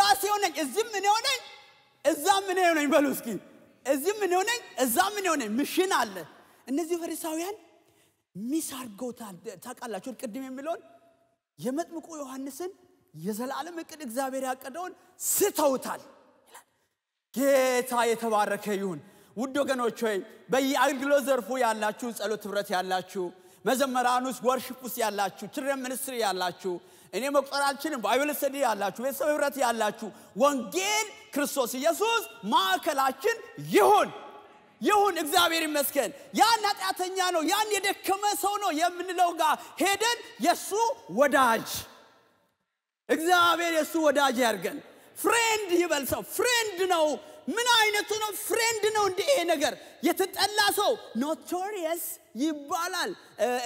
ራሴ ነኝ እዚህም እኔው ነኝ እዛም እኔው ነኝ በሉ እስኪ እዚህም እኔው ነኝ እዛም እኔው ነኝ ምሽን አለ እነዚህ ፈሪሳውያን ሚስ አድርገውታል። ታውቃላችሁ ቅድም የሚለውን የመጥምቁ ዮሐንስን የዘላለም እቅድ እግዚአብሔር ያቀደውን ስተውታል። ጌታ የተባረከ ይሁን። ውድ ወገኖች ሆይ በየአገልግሎት ዘርፉ ያላችሁ፣ ጸሎት ህብረት ያላችሁ፣ መዘመራን ውስጥ ወርሽፕ ውስጥ ያላችሁ፣ ችልድረን ሚኒስትሪ ያላችሁ፣ እኔ መቁጠር አልችልም፣ ባይብል ስዲ ያላችሁ፣ ቤተሰብ ህብረት ያላችሁ፣ ወንጌል ክርስቶስ ኢየሱስ ማዕከላችን ይሁን። ይሁን እግዚአብሔር ይመስገን። ያን ኃጢአተኛ ነው፣ ያን የደከመ ሰው ነው የምንለው ጋር ሄደን የእሱ ወዳጅ እግዚአብሔር የእሱ ወዳጅ ያድርገን። ፍሬንድ ይበል። ሰው ፍሬንድ ነው። ምን አይነቱ ነው? ፍሬንድ ነው። እንዲህ ይሄ ነገር የተጠላ ሰው ኖቶሪየስ ይባላል።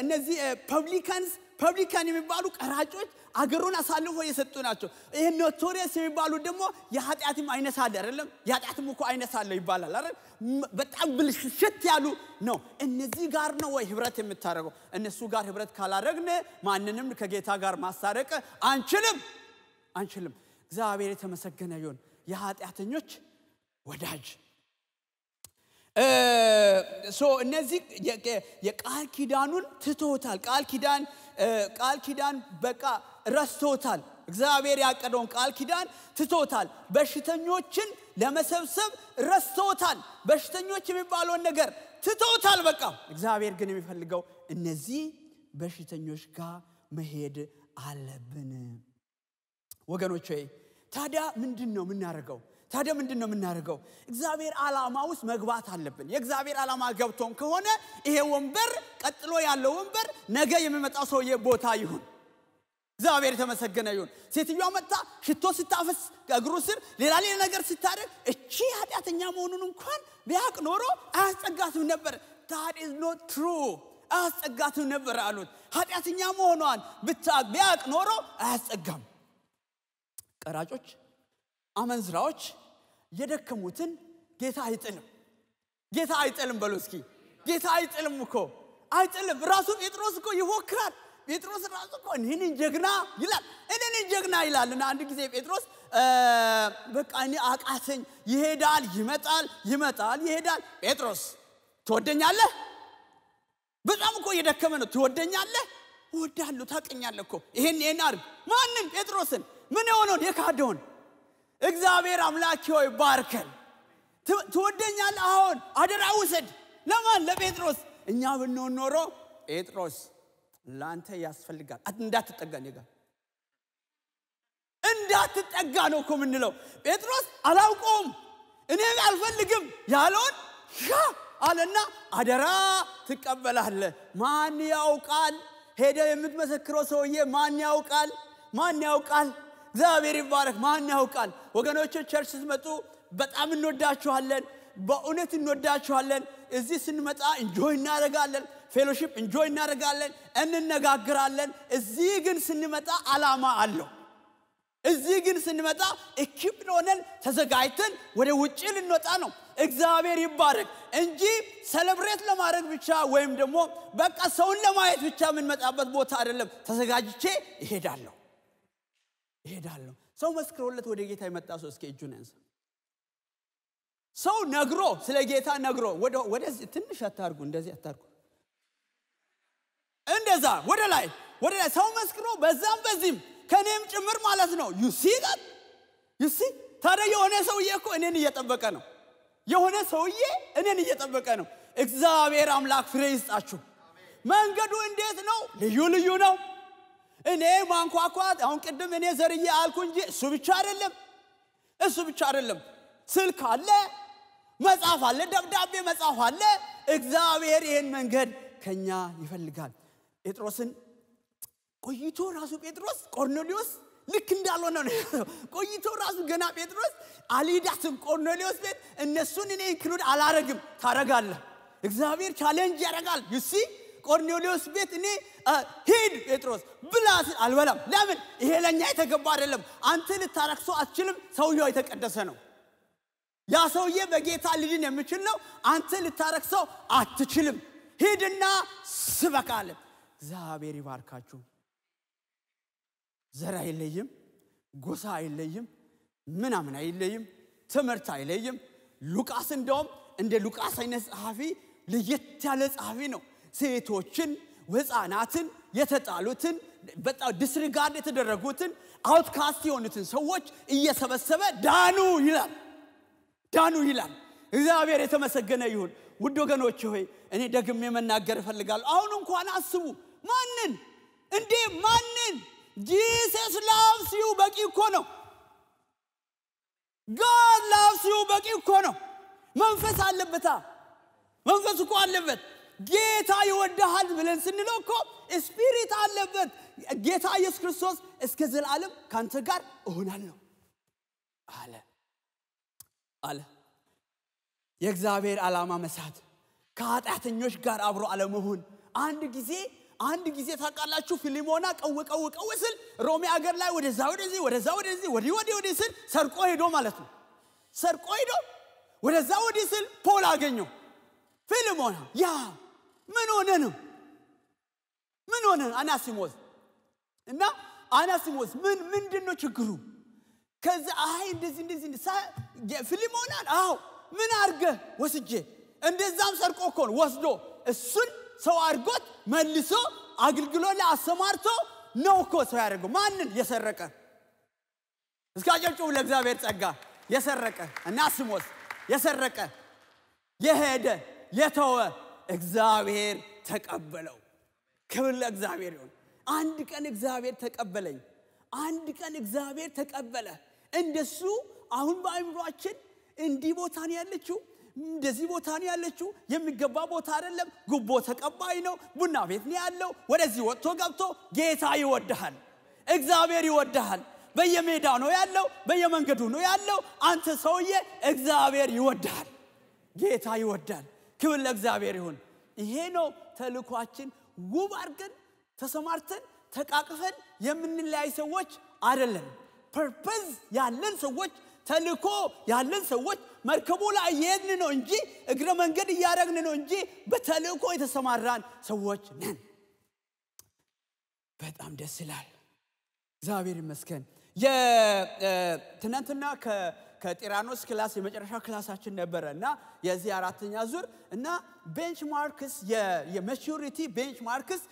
እነዚህ ፐብሊካንስ ፐብሊካን የሚባሉ ቀራጮች አገሩን አሳልፎ የሰጡ ናቸው። ይህ ኖቶሪየስ የሚባሉ ደግሞ የኃጢአትም አይነት አለ አይደለም? የኃጢአትም እኮ አይነት አለ ይባላል አይደል? በጣም ብልሽት ያሉ ነው። እነዚህ ጋር ነው ወይ ህብረት የምታደርገው? እነሱ ጋር ህብረት ካላደረግን ማንንም ከጌታ ጋር ማሳረቅ አንችልም አንችልም። እግዚአብሔር የተመሰገነ ይሁን። የኃጢአተኞች ወዳጅ እነዚህ የቃል ኪዳኑን ትቶታል። ቃል ኪዳን ቃል ኪዳን በቃ ረስቶታል። እግዚአብሔር ያቀደውን ቃል ኪዳን ትቶታል። በሽተኞችን ለመሰብሰብ ረስቶታል። በሽተኞች የሚባለውን ነገር ትቶታል። በቃ እግዚአብሔር ግን የሚፈልገው እነዚህ በሽተኞች ጋር መሄድ አለብን። ወገኖች ሆይ ታዲያ ምንድን ነው የምናደርገው? ታዲያ ምንድን ነው የምናደርገው? እግዚአብሔር ዓላማ ውስጥ መግባት አለብን። የእግዚአብሔር ዓላማ ገብቶን ከሆነ ይሄ ወንበር ቀጥሎ ያለው ወንበር ነገ የሚመጣው ሰው ቦታ ይሁን። እግዚአብሔር የተመሰገነ ይሁን። ሴትዮዋ መጣ ሽቶ ስታፈስ እግሩ ስር ሌላ ሌላ ነገር ስታደርግ እቺ ኃጢአተኛ መሆኑን እንኳን ቢያቅ ኖሮ አያስጸጋትም ነበር። ታድ ኢዝ ኖት ትሩ አያስጸጋትም ነበር አሉት። ኃጢአተኛ መሆኗን ብታቅ ቢያቅ ኖሮ አያስጸጋም። ቀራጮች አመንዝራዎች የደከሙትን ጌታ አይጥልም ጌታ አይጥልም በሉ እስኪ ጌታ አይጥልም እኮ አይጥልም ራሱ ጴጥሮስ እኮ ይሞክራል ጴጥሮስ ራሱ እኮ እኔን ጀግና ይላል እኔን ጀግና ይላል እና አንድ ጊዜ ጴጥሮስ በቃ እኔ አቃተኝ ይሄዳል ይመጣል ይመጣል ይሄዳል ጴጥሮስ ትወደኛለህ በጣም እኮ እየደከመ ነው ትወደኛለህ ወዳሉ ታቀኛለ እኮ ይሄን ይሄን አርግ ማንም ጴጥሮስን ምን የሆነውን የካደውን እግዚአብሔር አምላኬ ሆይ ባርከን። ትወደኛል? አሁን አደራ ውሰድ። ለማን? ለጴጥሮስ። እኛ ብንሆን ኖሮ ጴጥሮስ ለአንተ ያስፈልጋል፣ እንዳትጠጋ ጋር እንዳትጠጋ ነው እኮ የምንለው። ጴጥሮስ አላውቀውም፣ እኔ አልፈልግም ያለውን ሻ አለና አደራ ትቀበላለ። ማን ያውቃል? ሄደ የምትመሰክረው ሰውዬ ማን ያውቃል? ማን ያውቃል? እግዚአብሔር ይባረክ። ማን ያውቃል? ወገኖች ቸርች ስትመጡ በጣም እንወዳችኋለን። በእውነት እንወዳችኋለን። እዚህ ስንመጣ እንጆይ እናደርጋለን። ፌሎሺፕ እንጆይ እናደርጋለን፣ እንነጋግራለን። እዚህ ግን ስንመጣ አላማ አለው። እዚህ ግን ስንመጣ ኢኪፕ ሆነን ተዘጋጅተን ወደ ውጭ ልንወጣ ነው። እግዚአብሔር ይባረክ እንጂ ሰለብሬት ለማድረግ ብቻ ወይም ደግሞ በቃ ሰውን ለማየት ብቻ የምንመጣበት ቦታ አይደለም። ተዘጋጅቼ ይሄዳለሁ። እሄዳለሁ። ሰው መስክሮለት ወደ ጌታ የመጣ ሰው እስኪ እጁን ያንሳ። ሰው ነግሮ ስለ ጌታ ነግሮ ወደዚህ ትንሽ አታርጉ፣ እንደዚህ አታርጉ፣ እንደዛ ወደ ላይ ወደ ላይ ሰው መስክሮ በዛም በዚህም ከእኔም ጭምር ማለት ነው። ዩሲ ዩሲ ታዲያ የሆነ ሰውዬ እኮ እኔን እየጠበቀ ነው። የሆነ ሰውዬ እኔን እየጠበቀ ነው። እግዚአብሔር አምላክ ፍሬ ይስጣችሁ። መንገዱ እንዴት ነው? ልዩ ልዩ ነው። እኔ ማንኳኳት አሁን ቅድም እኔ ዘርዬ አልኩ እንጂ እሱ ብቻ አይደለም፣ እሱ ብቻ አይደለም። ስልክ አለ፣ መጽሐፍ አለ፣ ደብዳቤ መጽሐፍ አለ። እግዚአብሔር ይህን መንገድ ከኛ ይፈልጋል። ጴጥሮስን ቆይቶ ራሱ ጴጥሮስ ቆርኔሊዮስ ልክ እንዳልሆነ ነው። ቆይቶ ራሱ ገና ጴጥሮስ አልሄዳትም ቆርኔሌዎስ ቤት እነሱን እኔ ኢንክሉድ አላረግም። ታረጋለህ። እግዚአብሔር ቻሌንጅ ያረጋል። ዩሲ ቆርኔሌዎስ ቤት እኔ ሂድ ጴጥሮስ ብላ አልበላም። ለምን? ይሄ ለእኛ የተገባ አይደለም። አንተ ልታረክሰው አትችልም። ሰውየው የተቀደሰ ነው። ያ ሰውዬ በጌታ ሊድን የምችል ነው። አንተ ልታረክሰው አትችልም። ሂድና ስበክ አለ። እግዚአብሔር ይባርካችሁ። ዘር አይለይም፣ ጎሳ አይለይም፣ ምናምን አይለይም፣ ትምህርት አይለይም። ሉቃስ እንደውም እንደ ሉቃስ አይነት ጸሐፊ ለየት ያለ ጸሐፊ ነው። ሴቶችን፣ ህፃናትን፣ የተጣሉትን፣ በጣም ዲስሪጋርድ የተደረጉትን አውትካስት የሆኑትን ሰዎች እየሰበሰበ ዳኑ ይላል። ዳኑ ይላል። እግዚአብሔር የተመሰገነ ይሁን። ውድ ወገኖች ሆይ እኔ ደግሜ መናገር እፈልጋለሁ። አሁን እንኳን አስቡ። ማንን እንዴ? ማንን? ጂሰስ ላቭስ ዩ በቂ እኮ ነው። ጋድ ላቭስ ዩ በቂ እኮ ነው። መንፈስ አለበታ። መንፈስ እኮ አለበት። ጌታ ይወድሃል ብለን ስንለው እኮ ስፒሪት አለበት ጌታ ኢየሱስ ክርስቶስ እስከ ዘላለም ከአንተ ጋር እሆናለሁ አለ አለ የእግዚአብሔር ዓላማ መሳት ከኃጢአተኞች ጋር አብሮ አለመሆን አንድ ጊዜ አንድ ጊዜ ታውቃላችሁ ፊሊሞና ቀው ቀው ቀው ስል ሮሜ አገር ላይ ወደዛ ወደዚህ ወደዛ ወደዚህ ወዲህ ወዲህ ወዲህ ስል ሰርቆ ሄዶ ማለት ነው ሰርቆ ሄዶ ወደዛ ወዲህ ስል ፖል አገኘው ፊልሞና ያ ምን ሆነ ነው ምን ሆነ አናሲሞስ እና አናሲሞስ ምን ምንድን ነው ችግሩ ከዚ አይ እንደዚህ እንደዚህ ፊሊሞናን አዎ ምን አርገ ወስጄ እንደዛም ሰርቆ እኮ ወስዶ እሱን ሰው አድርጎት መልሶ አገልግሎ ላይ አሰማርቶ ነው እኮ ሰው ያደርገው ማንን የሰረቀ እስከ ለእግዚአብሔር ጸጋ የሰረቀ እና ስሞስ የሰረቀ የሄደ የተወ እግዚአብሔር ተቀበለው። ክብር ለእግዚአብሔር ይሁን። አንድ ቀን እግዚአብሔር ተቀበለኝ። አንድ ቀን እግዚአብሔር ተቀበለ። እንደሱ አሁን በአእምሯችን እንዲህ ቦታ ነው ያለችው፣ እንደዚህ ቦታ ነው ያለችው፣ የሚገባ ቦታ አይደለም፣ ጉቦ ተቀባይ ነው፣ ቡና ቤት ነው ያለው። ወደዚህ ወጥቶ ገብቶ ጌታ ይወድሃል፣ እግዚአብሔር ይወድሃል። በየሜዳ ነው ያለው፣ በየመንገዱ ነው ያለው። አንተ ሰውዬ እግዚአብሔር ይወድሃል፣ ጌታ ይወዳል። ክብር ለእግዚአብሔር ይሁን ይሄ ነው ተልኳችን ውብ አርገን ተሰማርተን ተቃቅፈን የምንለያይ ሰዎች አደለን ፐርፐዝ ያለን ሰዎች ተልኮ ያለን ሰዎች መርከቡ ላይ እየሄድን ነው እንጂ እግረ መንገድ እያደረግን ነው እንጂ በተልኮ የተሰማራን ሰዎች ነን በጣም ደስ ይላል እግዚአብሔር ይመስገን ትናንትና ከጢራኖስ ክላስ የመጨረሻ ክላሳችን ነበረ እና የዚህ አራተኛ ዙር እና ቤንችማርክስ ማርክስ ቤንችማርክስ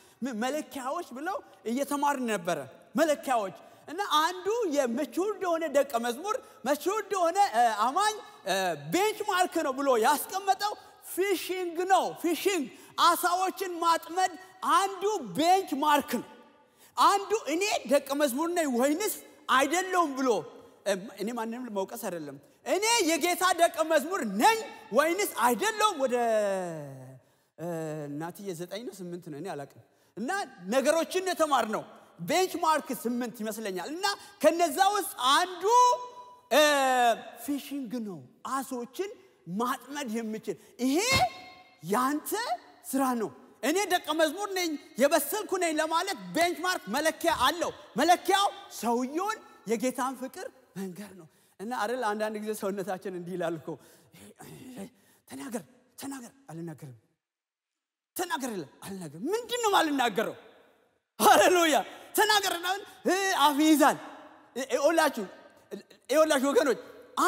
መለኪያዎች ብለው እየተማርን ነበረ መለኪያዎች እና አንዱ የመቹርድ የሆነ ደቀ መዝሙር መቹርድ የሆነ አማኝ ቤንችማርክ ነው ብሎ ያስቀመጠው ፊሽንግ ነው ፊሽንግ አሳዎችን ማጥመድ አንዱ ቤንች ማርክ ነው አንዱ እኔ ደቀ መዝሙር ነኝ ወይንስ አይደለውም ብሎ እኔ ማንንም መውቀስ አይደለም። እኔ የጌታ ደቀ መዝሙር ነኝ ወይንስ አይደለውም ወደ እናትዬ ዘጠኝ ነው ስምንት ነው እኔ አላቅም። እና ነገሮችን የተማር ነው ቤንችማርክ ስምንት ይመስለኛል። እና ከነዛ ውስጥ አንዱ ፊሽንግ ነው፣ አሶችን ማጥመድ የምችል ይሄ ያንተ ስራ ነው። እኔ ደቀ መዝሙር ነኝ የበሰልኩ ነኝ ለማለት ቤንችማርክ መለኪያ አለው። መለኪያው ሰውየውን የጌታን ፍቅር መንገድ ነው እና አይደል አንዳንድ ጊዜ ሰውነታችን እንዲህ ይላል እኮ ተናገር ተናገር አልናገርም ተናገር ይላል አልናገርም ምንድን ነው አልናገረው ሃሌሉያ ተናገር ናን አፍ ይይዛል ላችሁ ይወላችሁ ወገኖች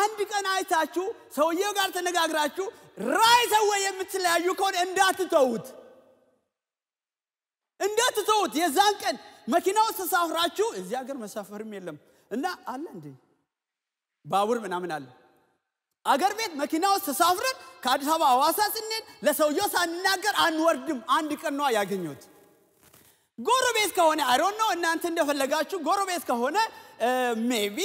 አንድ ቀን አይታችሁ ሰውየው ጋር ተነጋግራችሁ ራይ ሰወ የምትለያዩ ከሆነ እንዳትተውት እንዳትተውት የዛን ቀን መኪናው ተሳፍራችሁ እዚህ ሀገር መሳፈርም የለም እና አለ እንዴ ባቡር ምናምን አለ አገር ቤት መኪና ውስጥ ተሳፍረን ከአዲስ አበባ አዋሳ ስንሄድ ለሰውየው ሳንናገር አንወርድም። አንድ ቀን ነው ያገኘሁት። ጎረቤት ከሆነ አይሮን ነው እናንተ እንደፈለጋችሁ ጎረቤት ከሆነ ሜቢ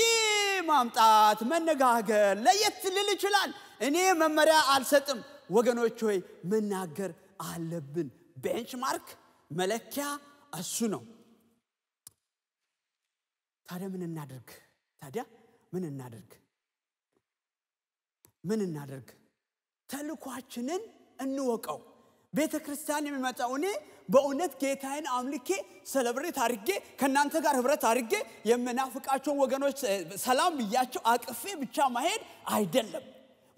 ማምጣት መነጋገር ለየት ልል ይችላል። እኔ መመሪያ አልሰጥም። ወገኖች ሆይ መናገር አለብን። ቤንችማርክ መለኪያ እሱ ነው። ታዲያ ምን እናድርግ ታዲያ ምን እናደርግ ምን እናደርግ ተልኳችንን እንወቀው ቤተ ክርስቲያን የሚመጣው እኔ በእውነት ጌታዬን አምልኬ ሰለብሬት አድርጌ ከእናንተ ጋር ህብረት አድርጌ የምናፍቃቸውን ወገኖች ሰላም ብያቸው አቅፌ ብቻ ማሄድ አይደለም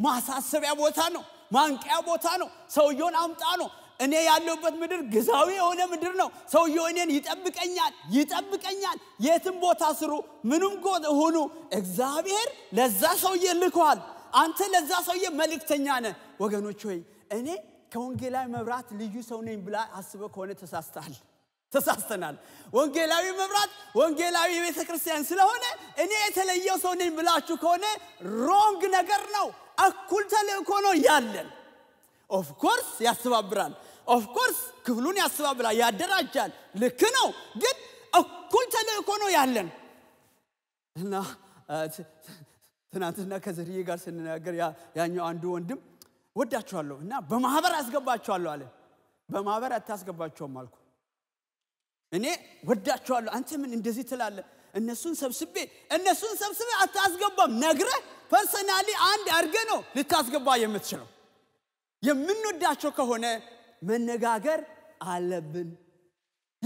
ማሳሰቢያ ቦታ ነው ማንቂያ ቦታ ነው ሰውየውን አምጣ ነው እኔ ያለሁበት ምድር ግዛዊ የሆነ ምድር ነው። ሰውየው እኔን ይጠብቀኛል ይጠብቀኛል። የትም ቦታ ስሩ፣ ምንም ሆኑ እግዚአብሔር ለዛ ሰውዬ ልኳል አንተ ለዛ ሰውዬ መልእክተኛ ነ ወገኖች ሆይ እኔ ከወንጌላዊ መብራት ልዩ ሰው ነኝ ብላ አስበ ከሆነ ተሳስተል ተሳስተናል። ወንጌላዊ መብራት ወንጌላዊ የቤተ ክርስቲያን ስለሆነ እኔ የተለየው ሰው ነኝ ብላችሁ ከሆነ ሮንግ ነገር ነው። እኩል ተልእኮ ነው ያለን። ኦፍኮርስ ያስተባብራል። ኦፍኮርስ ክፍሉን ያስባብላል፣ ያደራጃል። ልክ ነው፣ ግን እኩል ተልእኮ ነው ያለን እና ትናንትና ከዘርዬ ጋር ስንናገር ያኛው አንዱ ወንድም ወዳችኋለሁ እና በማህበር አስገባችኋለሁ አለ። በማህበር አታስገባቸውም አልኩ። እኔ ወዳችኋለሁ፣ አንተ ምን እንደዚህ ትላለ? እነሱን ሰብስቤ እነሱን ሰብስቤ አታስገባም። ነግረ ፐርሰናሊ አንድ አድርገ ነው ልታስገባ የምትችለው። የምንወዳቸው ከሆነ መነጋገር አለብን።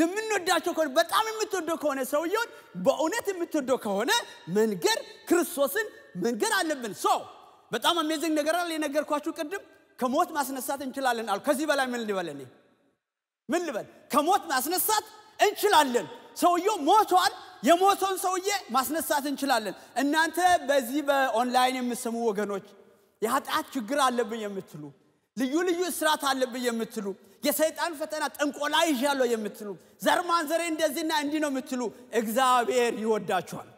የምንወዳቸው ከሆነ በጣም የምትወደው ከሆነ ሰውየውን በእውነት የምትወደው ከሆነ መንገር ክርስቶስን መንገር አለብን። ሰው በጣም አሜዚንግ ነገር አለ የነገርኳችሁ ቅድም ከሞት ማስነሳት እንችላለን አሉ። ከዚህ በላይ ምን ልበል እኔ ምን ልበል? ከሞት ማስነሳት እንችላለን። ሰውየው ሞቷል። የሞተውን ሰውዬ ማስነሳት እንችላለን። እናንተ በዚህ በኦንላይን የምሰሙ ወገኖች የኃጢአት ችግር አለብን የምትሉ ልዩ ልዩ እስራት አለብኝ የምትሉ የሰይጣን ፈተና ጥንቆላ ይዣለሁ የምትሉ ዘር ማንዘሬ እንደዚህና እንዲህ ነው የምትሉ እግዚአብሔር ይወዳችኋል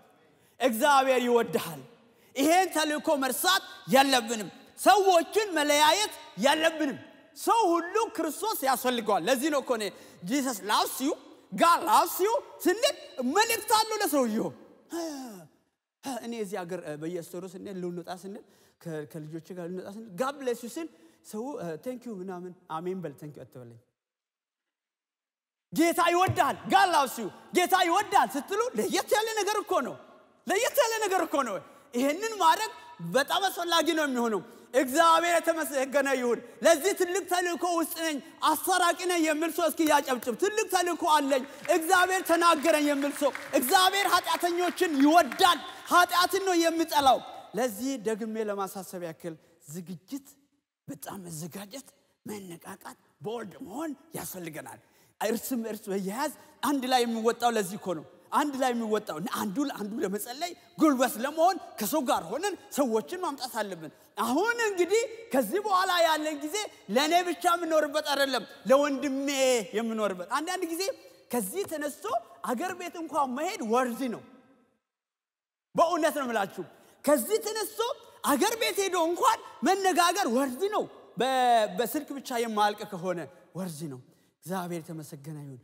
እግዚአብሔር ይወድሃል ይሄን ተልእኮ መርሳት ያለብንም ሰዎችን መለያየት ያለብንም ሰው ሁሉ ክርስቶስ ያስፈልገዋል ለዚህ ነው ኮኔ ጂሰስ ላቭስ ጋ ጋድ ስንል መልእክት አለው ለሰውየው እኔ እዚህ ሀገር በየስቶሩ ስንል ልንወጣ ስንል ከልጆች ጋር ልንወጣ ስንል ጋብለስ ስል ሰው ቴንኪዩ ምናምን አሜን በል ቴንኪዩ አትበለኝ ጌታ ይወዳል ጋላውሲ ጌታ ይወዳል ስትሉ ለየት ያለ ነገር እኮ ነው ለየት ያለ ነገር እኮ ነው ይህንን ማድረግ በጣም አስፈላጊ ነው የሚሆነው እግዚአብሔር የተመሰገነ ይሁን ለዚህ ትልቅ ተልእኮ ውስጥ ነኝ አሰራቂ ነኝ የሚል ሰው እስኪ ያጨብጭብ ትልቅ ተልእኮ አለኝ እግዚአብሔር ተናገረኝ የሚል ሰው እግዚአብሔር ኃጢአተኞችን ይወዳል ኃጢአትን ነው የሚጠላው ለዚህ ደግሜ ለማሳሰብ ያክል ዝግጅት በጣም መዘጋጀት፣ መነቃቃት፣ ቦልድ መሆን ያስፈልገናል። እርስም እርስ መያያዝ አንድ ላይ የሚወጣው ለዚህ እኮ ነው። አንድ ላይ የሚወጣው አንዱ አንዱ ለመጸለይ ጉልበት ለመሆን ከሰው ጋር ሆነን ሰዎችን ማምጣት አለብን። አሁን እንግዲህ ከዚህ በኋላ ያለን ጊዜ ለእኔ ብቻ የምኖርበት አይደለም፣ ለወንድሜ የምኖርበት። አንዳንድ ጊዜ ከዚህ ተነስቶ አገር ቤት እንኳን መሄድ ወርዚ ነው። በእውነት ነው ምላችሁ። ከዚህ ተነስቶ አገር ቤት ሄዶ እንኳን መነጋገር ወርዚ ነው። በስልክ ብቻ የማልቅ ከሆነ ወርዚ ነው። እግዚአብሔር የተመሰገነ ይሁን።